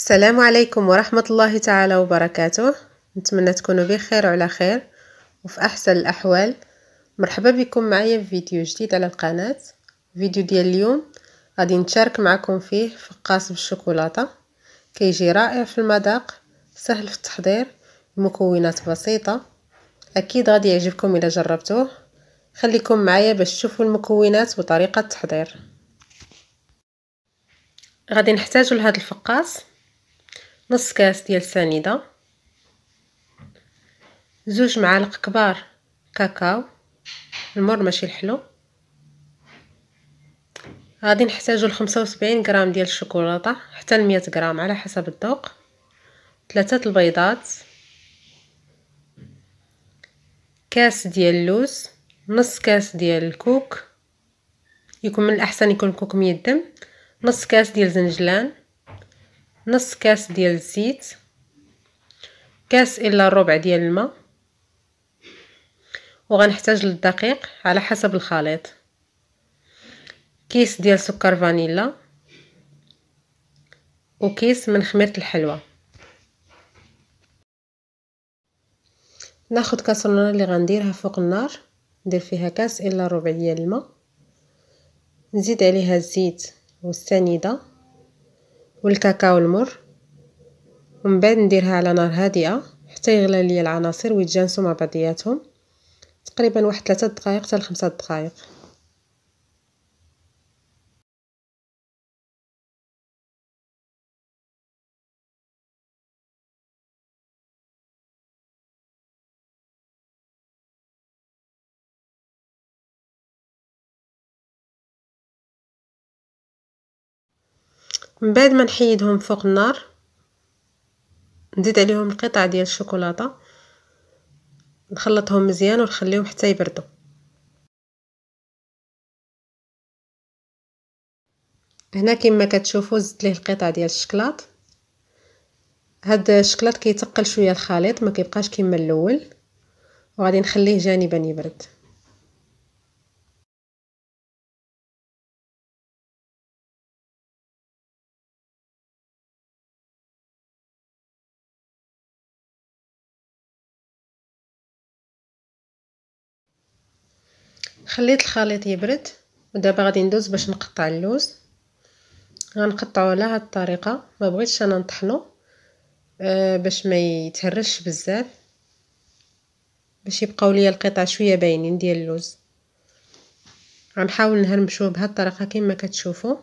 السلام عليكم ورحمة الله تعالى وبركاته نتمنى تكونوا بخير وعلى خير وفي أحسن الأحوال مرحبا بكم معايا في فيديو جديد على القناة فيديو ديال اليوم غادي نشارك معكم فيه فقاس بالشوكولاتة كيجي رائع في المذاق سهل في التحضير المكونات بسيطة أكيد غادي يعجبكم إلا جربتوه خليكم معايا باش تشوفوا المكونات وطريقة التحضير غادي نحتاجو لهذا الفقاس نص كاس ديال سنيدة زوج معالق كبار كاكاو المر ماشي الحلو غادي نحتاجو لخمسة وسبعين غرام ديال الشوكولاطة حتى لمية غرام على حسب الذوق ثلاثة البيضات كاس ديال اللوز نص كاس ديال الكوك يكون من الاحسن يكون الكوك ميدم نص كاس ديال زنجلان نص كاس ديال الزيت كاس الا ربع ديال الماء وغنحتاج للدقيق على حسب الخليط كيس ديال سكر فانيلا وكيس من خميره الحلوى ناخد كاسرونه اللي غنديرها فوق النار ندير فيها كاس الا ربع ديال الماء نزيد عليها الزيت والسنيده والكاكاو المر ومن بعد نديرها على نار هادئه حتى يغلى لي العناصر ويتجانسوا مع بعضياتهم تقريبا واحد 3 دقائق حتى ل 5 دقائق من بعد ما نحيدهم فوق النار نزيد عليهم القطع ديال الشوكولاته نخلطهم مزيان ونخليهم حتى يبردوا هنا كما كتشوفوا زدت ليه القطع ديال الشكلاط هاد الشكلاط كيتقل شويه الخليط ما كيبقاش كما الاول وغادي نخليه جانبا يبرد خليت الخليط يبرد ودابا غادي ندوز باش نقطع اللوز غنقطعو على هاد الطريقه ما بغيتش انا نطحنو أه باش ما يتهرش بزاف باش يبقاو ليا القطع شويه باينين ديال اللوز غنحاول نهرمشوه بهاد الطريقه كما كتشوفوا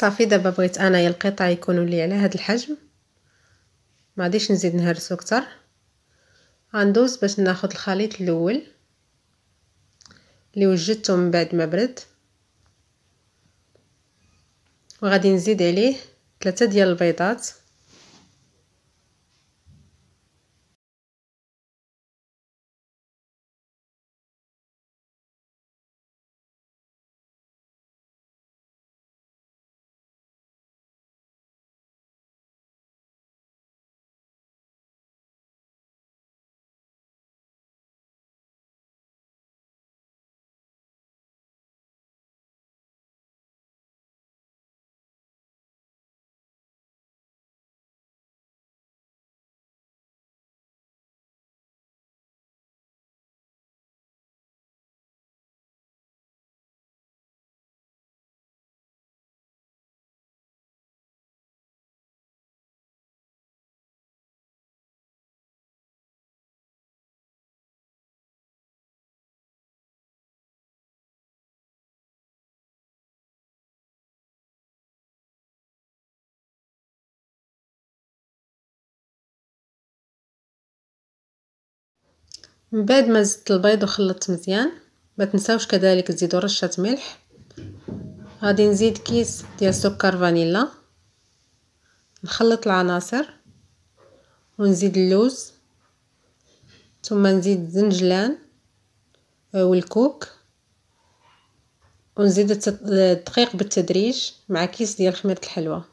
صافي دابا بغيت انايا القطع يكونوا لي على هذا الحجم ما غاديش نزيد نهرسو اكثر غندوز باش ناخذ الخليط الاول اللي وجدته من بعد ما برد وغادي نزيد عليه ثلاثة ديال البيضات من بعد ما زدت البيض وخلطت مزيان ما تنساوش كذلك تزيدوا رشه ملح غادي نزيد كيس ديال سكر فانيلا نخلط العناصر ونزيد اللوز ثم نزيد الزنجلان آه، والكوك ونزيد الدقيق بالتدريج مع كيس ديال خميره الحلوى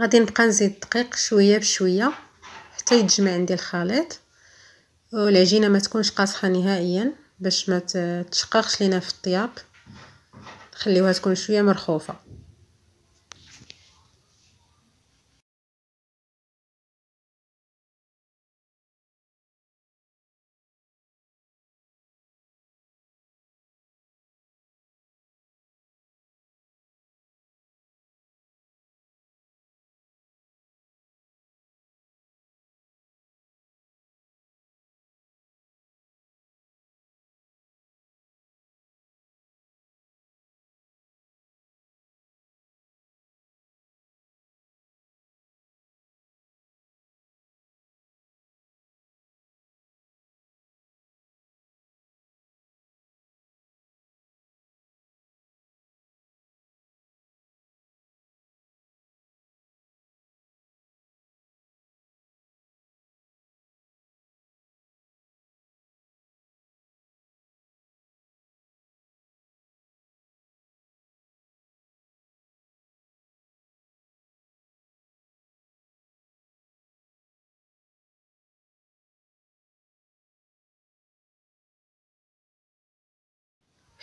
غادي نبقى نزيد الدقيق شويه بشويه حتى يتجمع عندي الخليط والعجينه ما تكونش قاصحه نهائيا باش ما تشققش لينا في الطياب نخليوها تكون شويه مرخوفه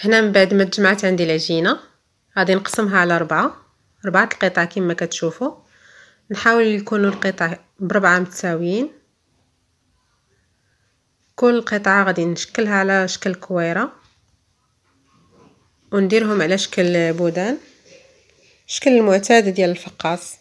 هنا من بعد ما تجمعت عندي العجينه غادي نقسمها على ربعة ربعة القطع كما كتشوفوا نحاول يكونوا القطع بربعة متساويين كل قطعه غادي نشكلها على شكل كويره ونديرهم على شكل بودان الشكل المعتاد ديال الفقاص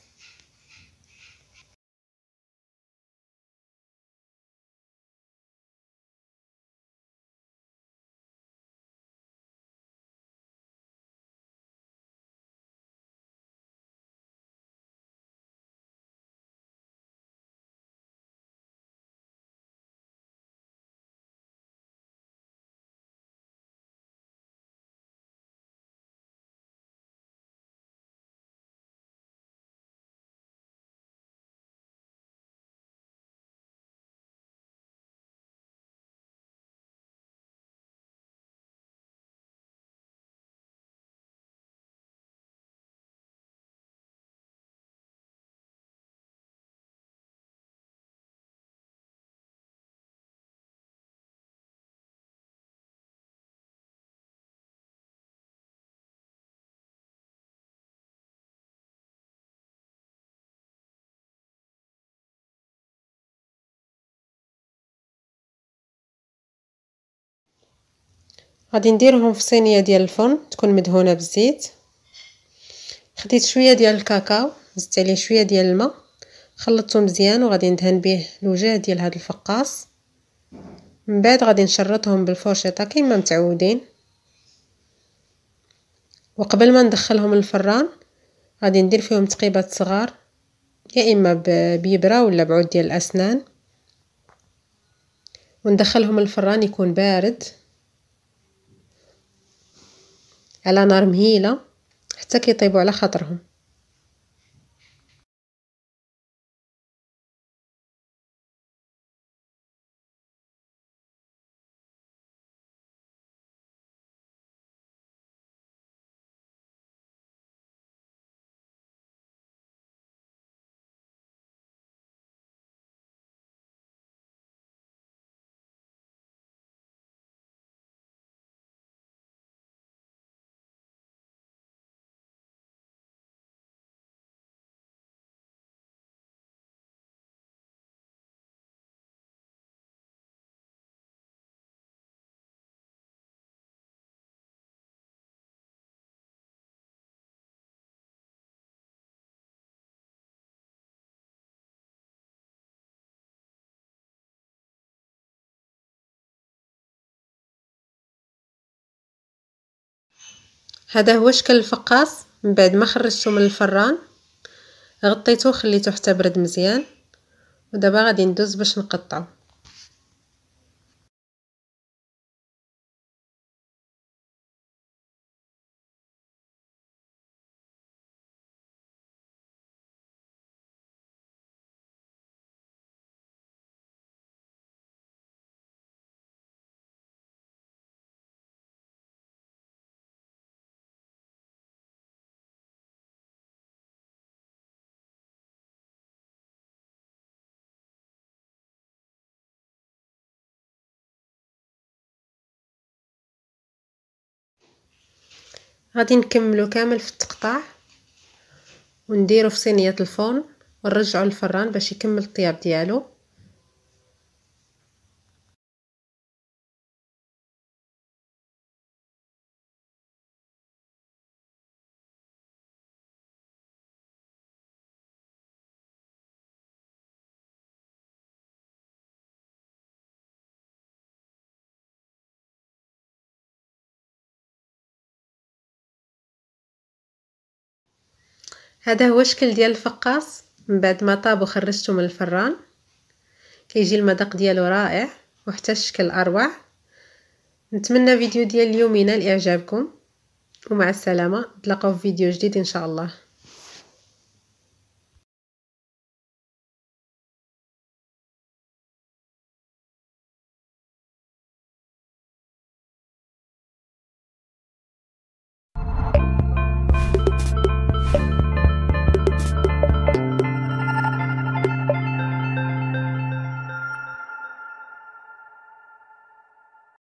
غادي نديرهم في صينيه ديال الفرن تكون مدهونه بالزيت خديت شويه ديال الكاكاو زدت عليه شويه ديال الماء خلطته مزيان وغادي ندهن به الوجه ديال هذا الفقاص من بعد غادي نشرطهم بالفرشيطه كما متعودين وقبل ما ندخلهم الفران غادي ندير فيهم تقيبات صغار يا اما بيبره ولا بعود ديال الاسنان وندخلهم الفران يكون بارد على نار مهيلة حتى كيطيبوا على خاطرهم هذا هو شكل الفقاص من بعد ما خرجته من الفران غطيته وخليته حتى برد مزيان ودابا غادي ندوز باش نقطعو غادي نكملو كامل في التقطاع ونديرو في صينيه الفرن ونرجعو للفران باش يكمل الطياب ديالو هذا هو الشكل ديال الفقاص من بعد ما طاب وخرجته من الفران كيجي المذاق ديالو رائع وحتى الشكل اروع نتمنى فيديو ديال اليوم ينال اعجابكم ومع السلامه نتلاقاو في فيديو جديد ان شاء الله